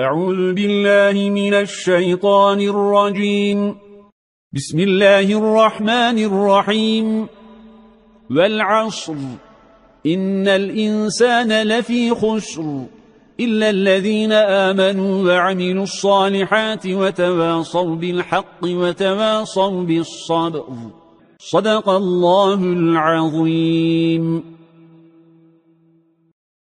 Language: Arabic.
أعوذ بالله من الشيطان الرجيم بسم الله الرحمن الرحيم والعصر إن الإنسان لفي خسر إلا الذين آمنوا وعملوا الصالحات وتواصوا بالحق وتواصوا بالصبر صدق الله العظيم